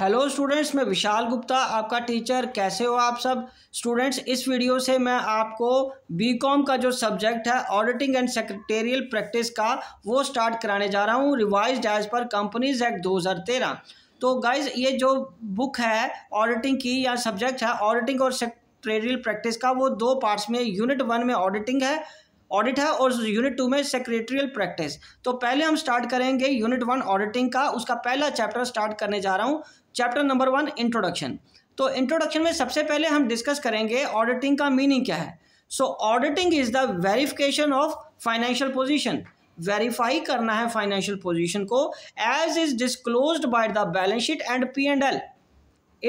Hello students मैं विशाल गुप्ता आपका teacher कैसे हो आप सब स्टूडेंट्स इस वीडियो से मैं आपको बीकॉम का जो सब्जेक्ट है ऑडिटिंग एंड सेक्रेटेरियल प्रैक्टिस का वो स्टार्ट कराने जा रहा हूँ revise as per companies act 2013 तो गाइज ये जो बुक है ऑडिटिंग की या सब्जेक्ट है ऑडिटिंग और सेक्रेटेरियल प्रैक्टिस का वो दो पार्ट्स में यूनिट वन में ऑडिटिंग है ऑडिट है और यूनिट टू में सेक्रेटरियल प्रैक्टिस तो पहले हम स्टार्ट करेंगे यूनिट वन ऑडिटिंग का उसका पहला चैप्टर स्टार्ट करने जा रहा हूँ चैप्टर नंबर वन इंट्रोडक्शन तो इंट्रोडक्शन में सबसे पहले हम डिस्कस करेंगे ऑडिटिंग का मीनिंग क्या है so auditing is the verification of financial position verify करना है फाइनेंशियल पोजिशन को as is disclose by the balance sheet and P and L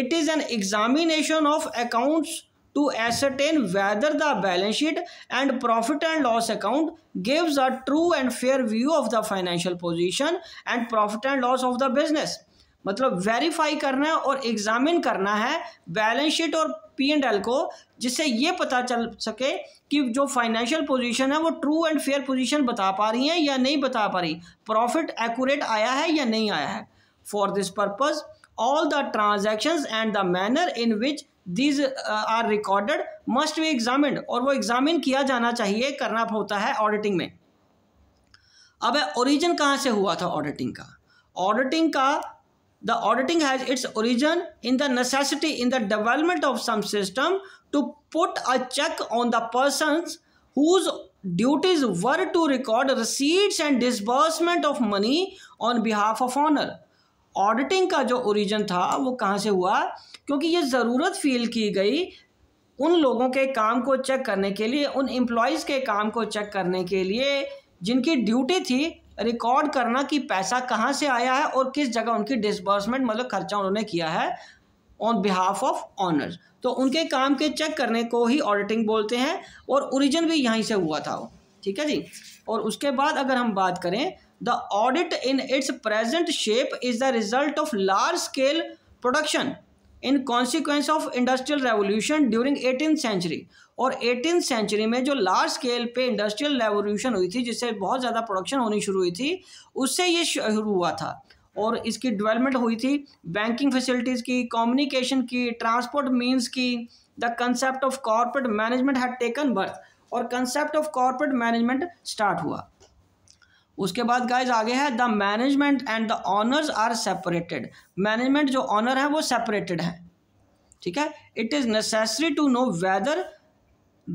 it is an examination of accounts to ascertain whether the balance sheet and profit and loss account gives a true and fair view of the financial position and profit and loss of the business मतलब verify करना है और examine करना है balance sheet और P and L को जिससे ये पता चल सके कि जो फाइनेंशियल पोजिशन है वो ट्रू एंड फेयर पोजिशन बता पा रही है या नहीं बता पा रही प्रॉफिट एक्यूरेट आया है या नहीं आया है for this purpose all the transaction and the manner in which these are recorded must be examine और वो एग्जामिन किया जाना चाहिए करना होता है ऑडिटिंग में अब ओरिजिन कहाँ से हुआ था ऑडिटिंग का ऑडिटिंग का the auditing has its origin in the necessity in the development of some system to put a check on the person whose duties were to record receipts and disbursement of money on behalf of owner auditing का जो origin था वो कहाँ से हुआ क्योंकि ये ज़रूरत फील की गई उन लोगों के काम को चेक करने के लिए उन एम्प्लॉयज़ के काम को चेक करने के लिए जिनकी ड्यूटी थी रिकॉर्ड करना कि पैसा कहाँ से आया है और किस जगह उनकी डिसबर्समेंट मतलब खर्चा उन्होंने किया है ऑन बिहाफ ऑफ ऑनर्स तो उनके काम के चेक करने को ही ऑडिटिंग बोलते हैं और ओरिजिन भी यहीं से हुआ था ठीक है जी और उसके बाद अगर हम बात करें the audit in its present shape is the result of large scale production in consequence of industrial revolution during eighteen century और एटीन सेंचुरी में जो लार्ज स्केल पे इंडस्ट्रियल रेवोल्यूशन हुई थी जिससे बहुत ज़्यादा प्रोडक्शन होनी शुरू हुई थी उससे ये शुरू हुआ था और इसकी डेवलपमेंट हुई थी बैंकिंग फैसिलिटीज़ की कम्युनिकेशन की ट्रांसपोर्ट मीन्स की the concept of corporate management had taken birth और concept of corporate management start हुआ उसके बाद गाइज आगे है the management and the owners are separated management जो ऑनर है वो सेपरेटेड है ठीक है it is necessary to know whether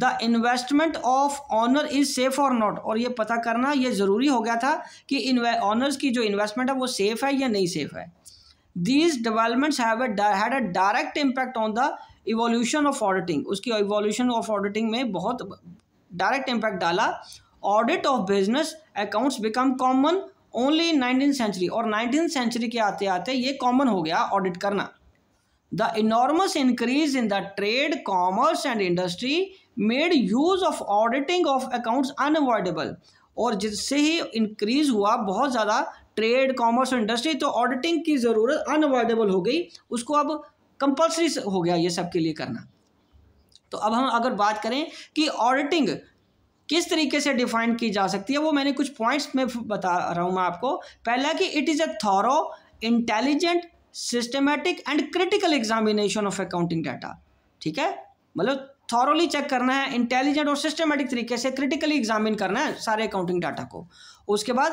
the investment of owner is safe और नॉट और ये पता करना ये ज़रूरी हो गया था कि ऑनर्स की जो इन्वेस्टमेंट है वो सेफ़ है या नहीं सेफ़ है these developments had a direct impact on the evolution of auditing उसकी इवोल्यूशन ऑफ ऑडिटिंग में बहुत डायरेक्ट इम्पैक्ट डाला audit of business accounts become common only in nineteen century और नाइनटीन सेंचुरी के आते आते ये कॉमन हो गया ऑडिट करना the enormous increase in the trade commerce and industry made use of auditing of accounts unavoidable और जिससे ही इंक्रीज हुआ बहुत ज़्यादा ट्रेड कॉमर्स और इंडस्ट्री तो ऑडिटिंग की ज़रूरत अनअवॉइडेबल हो गई उसको अब कंपल्सरी हो गया ये सब के लिए करना तो अब हम अगर बात करें कि ऑडिटिंग किस तरीके से डिफाइन की जा सकती है वो मैंने कुछ पॉइंट्स में बता रहा हूँ मैं आपको पहला कि it is a thorough intelligent systematic and critical examination of accounting data ठीक है मतलब थॉरोली चेक करना है इंटेलिजेंट और सिस्टमेटिक तरीके से क्रिटिकली एग्जामिन करना है सारे अकाउंटिंग डाटा को उसके बाद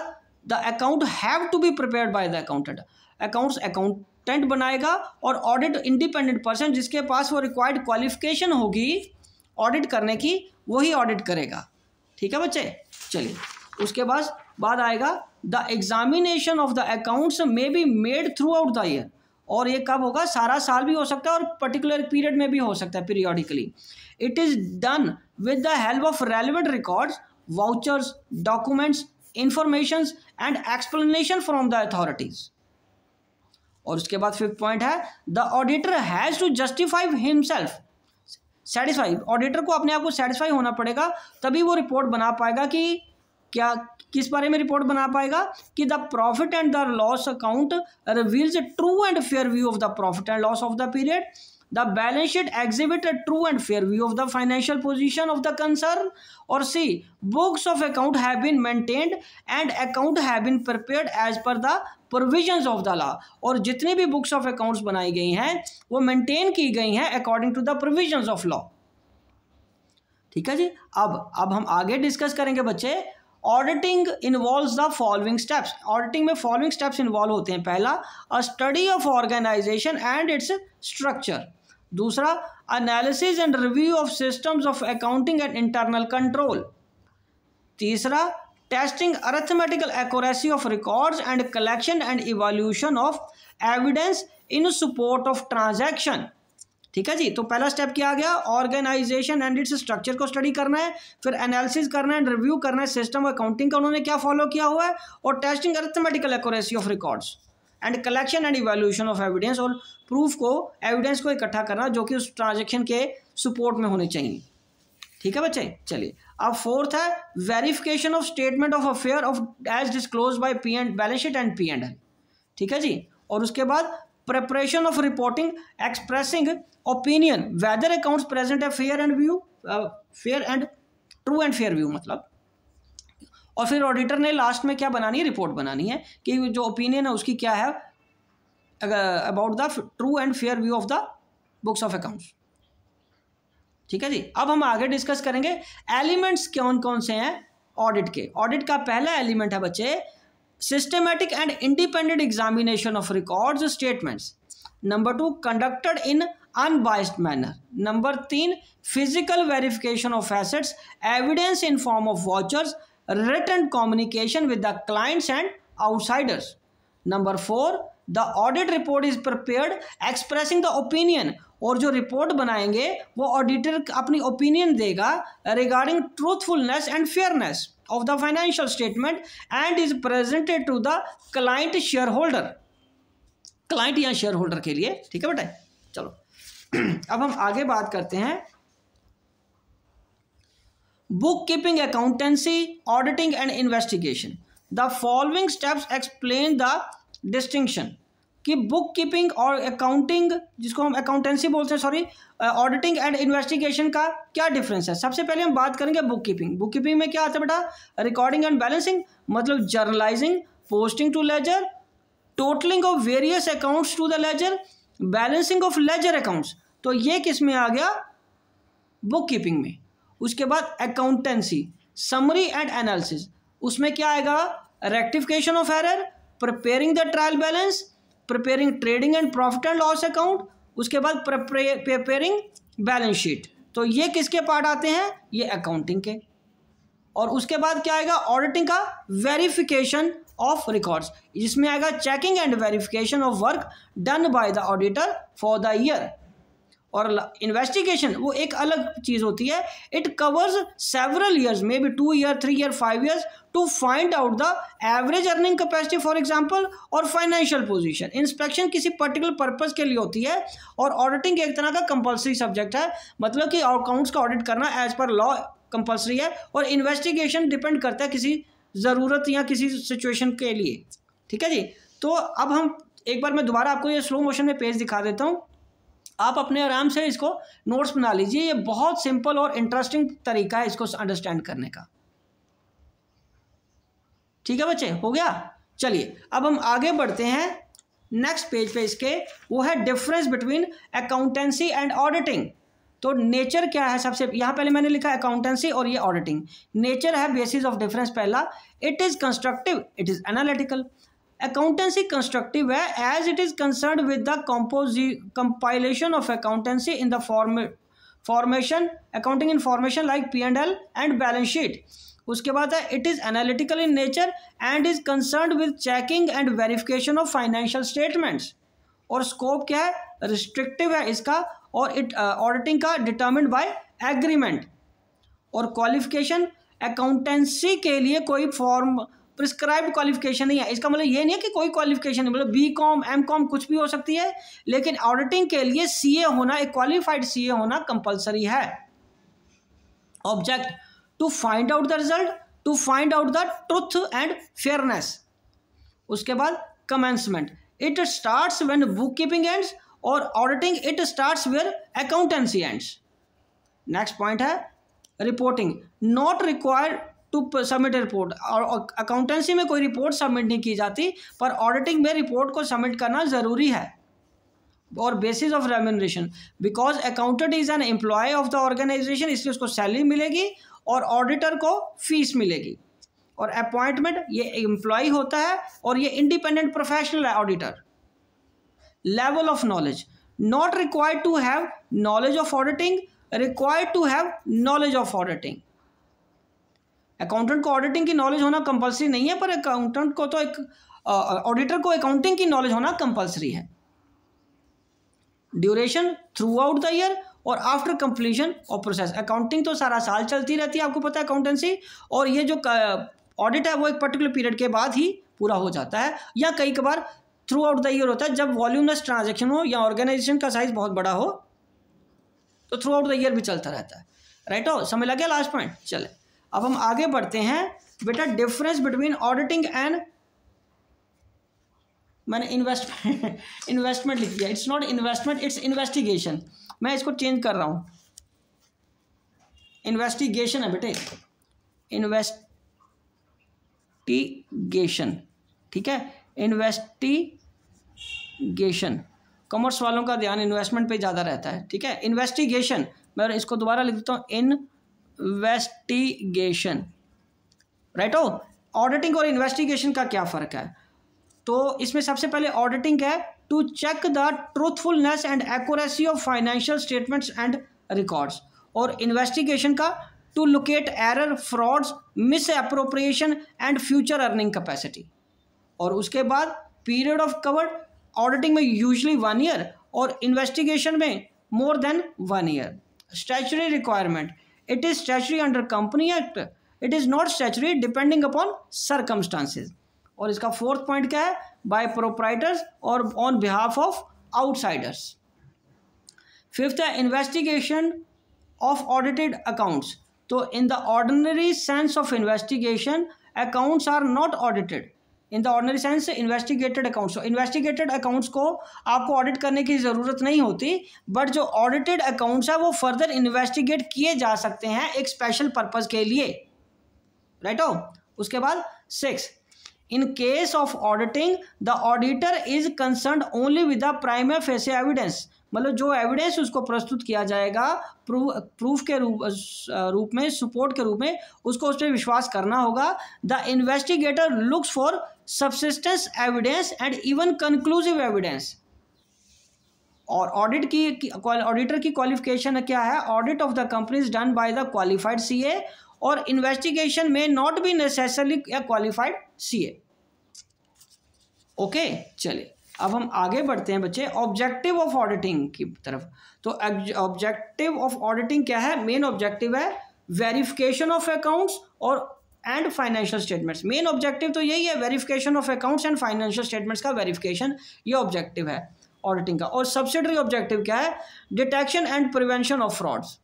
the account have to be prepare by the accountant accounts accountant बनाएगा और ऑडिट इंडिपेंडेंट पर्सन जिसके पास वो रिक्वायर्ड क्वालिफिकेशन होगी ऑडिट करने की वही ऑडिट करेगा ठीक है बच्चे चलिए उसके बाद बाद आएगा the examination of the accounts may be made throughout the year और ये कब होगा सारा साल भी हो सकता है और पर्टिकुलर पीरियड में भी हो सकता है periodically it is done with the help of relevant records vouchers documents information and explanation from the authorities और उसके बाद फिफ्थ पॉइंट है the auditor has to justify himself satisfy auditor को अपने आप को सेटिस्फाई होना पड़ेगा तभी वो रिपोर्ट बना पाएगा कि क्या किस बारे में रिपोर्ट बना पाएगा कि the profit and the loss account reveals true and fair view of the profit and loss of the period the balance sheet exhibit a true and fair view of the financial position of the concern और see books of account have been maintained and account have been prepare as per the provision of the law और जितनी भी books of account बनाई गई हैं वो maintain की गई हैं according to the provision of law ठीक है जी अब अब हम आगे डिस्कस करेंगे बच्चे auditing involve the following steps auditing में फॉलोइंग स्टेप्स इन्वॉल्व होते हैं पहला a study of organisation and its structure दूसरा analysis and review of systems of accounting and internal control तीसरा testing arithmetical accuracy of records and collection and evolution of evidence in support of transaction ठीक है जी तो पहला step क्या आ गया ऑर्गेनाइजेशन एंड इट्स स्ट्रक्चर को स्टडी करना है फिर एनालिसिस करना है रिव्यू करना है सिस्टम अकाउंटिंग का उन्होंने क्या फॉलो किया हुआ है और testing arithmetical accuracy of records and collection and evaluation of evidence और प्रूफ को एविडेंस को इकट्ठा करना जो कि उस ट्रांजेक्शन के सपोर्ट में होने चाहिए ठीक है बच्चे चलिए अब फोर्थ है verification of statement of affair of as disclose by P and balance sheet and P and ठीक है जी और उसके बाद preparation of reporting expressing opinion whether accounts present a fair and view fair and true and fair view मतलब और फिर auditor ने लास्ट में क्या बनानी है रिपोर्ट बनानी है कि जो ओपिनियन है उसकी क्या है about the true and fair view of the books of accounts ठीक है जी अब हम आगे डिस्कस करेंगे एलिमेंट्स कौन कौन से हैं ऑडिट के ऑडिट का पहला एलिमेंट है बच्चे systematic and independent examination of records statements number 2 conducted in unbiased manner number 3 physical verification of assets evidence in form of vouchers written communication with the clients and outsiders number 4 the audit report is prepared expressing the opinion और जो report बनाएंगे वो auditor अपनी opinion देगा regarding truthfulness and fairness of the financial statement and is presented to the client share holder client या share holder के लिए ठीक है बेटा चलो अब हम आगे बात करते हैं book keeping accountancy auditing and investigation the following steps explain the distinction कि बुक कीपिंग और अकाउंटिंग जिसको हम अकाउंटेंसी बोलते हैं सॉरी ऑडिटिंग एंड इन्वेस्टिगेशन का क्या डिफरेंस है सबसे पहले हम बात करेंगे बुक कीपिंग बुक कीपिंग में क्या आता है बेटा रिकॉर्डिंग एंड बैलेंसिंग मतलब journalising posting to ledger totalling of various accounts to the ledger balancing of ledger accounts तो ये किस में आ गया बुक कीपिंग में उसके बाद अकाउंटेंसी समरी एंड एनालिसिस उसमें क्या आएगा rectification of error preparing the trial balance preparing trading and profit and loss account उसके बाद प्रिपेयरिंग बैलेंस शीट तो ये किसके पार्ट आते हैं ये अकाउंटिंग के और उसके बाद क्या आएगा ऑडिटिंग का वेरिफिकेशन ऑफ रिकॉर्ड्स जिसमें आएगा checking and verification of work done by the auditor for the year और इन्वेस्टिगेशन वो एक अलग चीज़ होती है it covers several years may be two year three year five years to find out the average earning capacity for example और financial position inspection किसी particular purpose के लिए होती है और ऑडिटिंग एक तरह का कंपलसरी सब्जेक्ट है मतलब कि अकाउंट्स का ऑडिट करना एज पर लॉ कंपल्सरी है और इन्वेस्टिगेशन डिपेंड करता है किसी ज़रूरत या किसी सिचुएशन के लिए ठीक है जी तो अब हम एक बार मैं दोबारा आपको ये स्लो मोशन में पेज दिखा देता हूँ आप अपने आराम से इसको नोट्स बना लीजिए ये बहुत सिंपल और इंटरेस्टिंग तरीका है इसको अंडरस्टैंड करने का ठीक है बच्चे हो गया चलिए अब हम आगे बढ़ते हैं नेक्स्ट पेज पे इसके वो है difference between accountancy and auditing तो नेचर क्या है सबसे यहाँ पहले मैंने लिखा अकाउंटेंसी और ये ऑडिटिंग नेचर है बेसिस ऑफ डिफरेंस पहला it is constructive it is analytical accountancy constructive है as it is concern with the composi- compilation of accountancy in the form formation accounting information like P and L and balance sheet उसके बाद है it is analytical in nature and is concern with checking and verification of financial statements और scope क्या है restrictive है इसका और it auditing uh, का डिटर्मिंड बाय एग्रीमेंट और क्वालिफिकेशन अकाउंटेंसी के लिए कोई फॉर्म प्रिस्क्राइब क्वालिफिकेशन नहीं है इसका मतलब ये नहीं है कि कोई क्वालिफिकेशन नहीं मतलब बी कॉम एम कॉम कुछ भी हो सकती है लेकिन ऑडिटिंग के लिए सी ए होना एक क्वालिफाइड सी ए होना कंपलसरी है object to find out the result to find out the truth and fairness उसके बाद commencement it start when book keeping end और auditing it start where accountancy end next point है reporting not required to submit report और accountancy में कोई report submit नहीं की जाती पर ऑडिटिंग में रिपोर्ट को सबमिट करना ज़रूरी है और basis of remuneration because accountant is an employ of the organisation इसलिए उसको सैलरी मिलेगी और ऑडिटर को फीस मिलेगी और अपॉइंटमेंट ये एम्प्लॉय होता है और ये इंडिपेंडेंट प्रोफेशनल है auditor level of knowledge not required to have knowledge of auditing required to have knowledge of auditing accountant को ऑडिटिंग की नॉलेज होना कंपलसरी नहीं है पर अकाउंटेंट को तो एक ऑडिटर को अकाउंटिंग की नॉलेज होना कंपलसरी है duration throughout the year और after completion of process accounting तो सारा साल चलती रहती है आपको पता है अकाउंटेंसी और ये जो ऑडिट है वो एक पर्टिकुलर पीरियड के बाद ही पूरा हो जाता है या कई कबार थ्रू आउट द ईयर होता है जब वॉल्यूमलेस ट्रांजेक्शन हो या ऑर्गेनाइजेशन का साइज बहुत बड़ा हो तो थ्रू आउट द ईयर भी चलता रहता है राइट हो समझ लग गया लास्ट पॉइंट चले अब हम आगे बढ़ते हैं बेटा डिफरेंस बिटवीन ऑडिटिंग एंड मैंने इन्वेस्टमेंट इन्वेस्टमेंट लिख दिया it's not investment it's investigation मैं इसको चेंज कर रहा हूँ इन्वेस्टिगेशन है बेटे इन्वेस्टिगेशन ठीक है इन्वेस्टिगेशन कॉमर्स वालों का ध्यान इन्वेस्टमेंट पे ज़्यादा रहता है ठीक है इन्वेस्टिगेशन मैं इसको दोबारा लिख देता हूँ इन इन्वेस्टिगेशन राइट हो ऑडिटिंग और इन्वेस्टिगेशन का क्या फ़र्क है तो इसमें सबसे पहले ऑडिटिंग है to check the truthfulness and accuracy of financial statements and records और इन्वेस्टिगेशन का to locate error frauds misappropriation and future earning capacity और उसके बाद पीरियड ऑफ कवर्ड ऑडिटिंग में यूजली वन ईयर और इन्वेस्टिगेशन में more than one year statutory requirement it is statutory under company act it is not statutory depending upon circumstances और इसका fourth point क्या है बाय प्रोपराइटर्स और on behalf of outsiders fifth है investigation of audited accounts तो in the ordinary sense of investigation accounts are not audited in the ordinary sense investigated accounts investigated accounts को आपको audit करने की ज़रूरत नहीं होती बट जो ऑडिटेड अकाउंट्स है वो फर्दर इन्वेस्टिगेट किए जा सकते हैं एक स्पेशल पर्पज़ के लिए राइट हो उसके बाद six in case of auditing the auditor is concern only with the prima facie evidence मतलब जो एविडेंस उसको प्रस्तुत किया जाएगा प्रूफ प्रूफ के रूप रूप में सपोर्ट के रूप में उसको उस पर विश्वास करना होगा the investigator looks for subsistence evidence and even conclusive evidence और ऑडिट की ऑडिटर की क्वालिफिकेशन क्या है audit of the companies done by the qualified CA और इन्वेस्टिगेशन में not be necessarily qualified CA okay चलिए अब हम आगे बढ़ते हैं बच्चे ऑब्जेक्टिव ऑफ ऑडिटिंग की तरफ तो ऑब्जेक्टिव ऑफ ऑडिटिंग क्या है मेन ऑब्जेक्टिव है वेरिफिकेशन ऑफ अकाउंट्स और and financial statements main objective तो यही है verification of accounts and financial statements का वेरिफिकेशन ये ऑब्जेक्टिव है ऑडिटिंग का और सब्सिडरी ऑब्जेक्टिव क्या है detection and prevention of frauds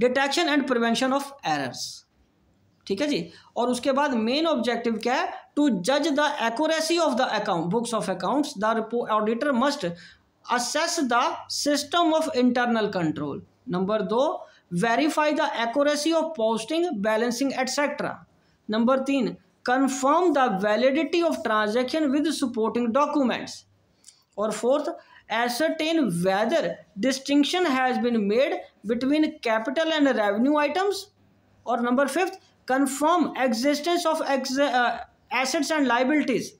detection and prevention of errors ठीक है जी और उसके बाद मेन ऑब्जेक्टिव क्या है टू जज the accuracy of the account books of accounts the report auditor must assess the system of internal control number दो verify the accuracy of posting balancing etcetera number तीन confirm the validity of transaction with supporting documents और fourth ascertain whether distinction has been made between capital and revenue items और number fifth confirm existence of assets and liabilities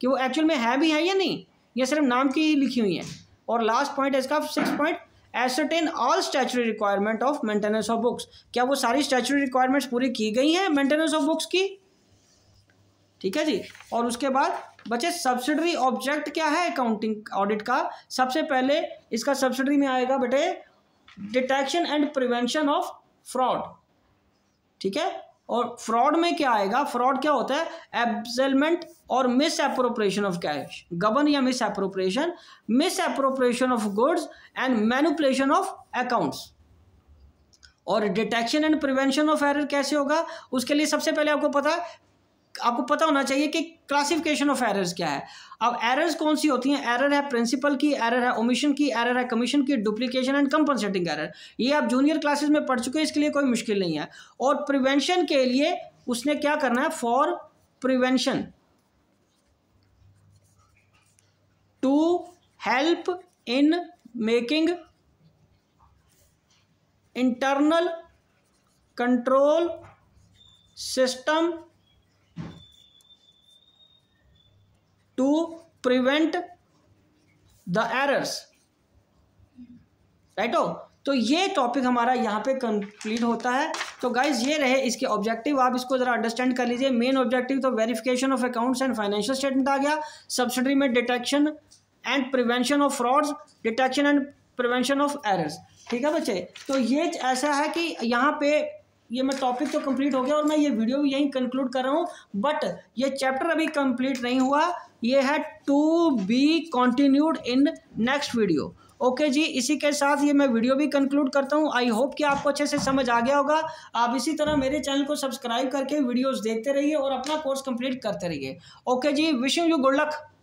कि वो actual में है भी है या नहीं ये सिर्फ नाम की ही लिखी हुई है और लास्ट पॉइंट इसका six point ascertain all statutory requirement of maintenance of books क्या वो सारी स्टैचुरी रिक्वायरमेंट्स पूरी की गई हैं मेंटेनेंस ऑफ बुक्स की ठीक है जी और उसके बाद बचे सब्सिडरी ऑब्जेक्ट क्या है अकाउंटिंग ऑडिट का सबसे पहले इसका सब्सिडरी में आएगा बेटे detection and prevention of fraud ठीक है और फ्रॉड में क्या आएगा फ्रॉड क्या होता है एब्जलमेंट और मिस एप्रोप्रिएशन ऑफ कैश गबन या misappropriation misappropriation of goods and manipulation of accounts और detection and prevention of error कैसे होगा उसके लिए सबसे पहले आपको पता है आपको पता होना चाहिए कि क्लासिफिकेशन ऑफ एरर्स क्या है अब एरर्स कौन सी होती हैं एरर है प्रिंसिपल की एरर है ओमिशन की एरर है कमीशन की डुप्लीकेशन एंड कंपनसेटिंग एरर ये आप जूनियर क्लासेस में पढ़ चुके हैं इसके लिए कोई मुश्किल नहीं है और प्रिवेंशन के लिए उसने क्या करना है for prevention to help in making internal control system to prevent the errors right हो oh? तो ये टॉपिक हमारा यहाँ पे कंप्लीट होता है तो गाइज ये रहे इसके ऑब्जेक्टिव आप इसको ज़रा अंडरस्टैंड कर लीजिए मेन ऑब्जेक्टिव तो verification of accounts and financial statement आ गया सब्सिडी में detection and prevention of frauds detection and prevention of errors ठीक है बच्चे तो ये ऐसा है कि यहाँ पे ये मैं टॉपिक तो कंप्लीट हो गया और मैं ये वीडियो भी यहीं कंक्लूड कर रहा हूँ बट ये चैप्टर अभी कंप्लीट नहीं हुआ ये है to be continued in next video okay जी इसी के साथ ये मैं वीडियो भी कंक्लूड करता हूँ आई होप कि आपको अच्छे से समझ आ गया होगा आप इसी तरह मेरे चैनल को सब्सक्राइब करके वीडियोस देखते रहिए और अपना कोर्स कंप्लीट करते रहिए ओके जी विशिंग यू गुड लक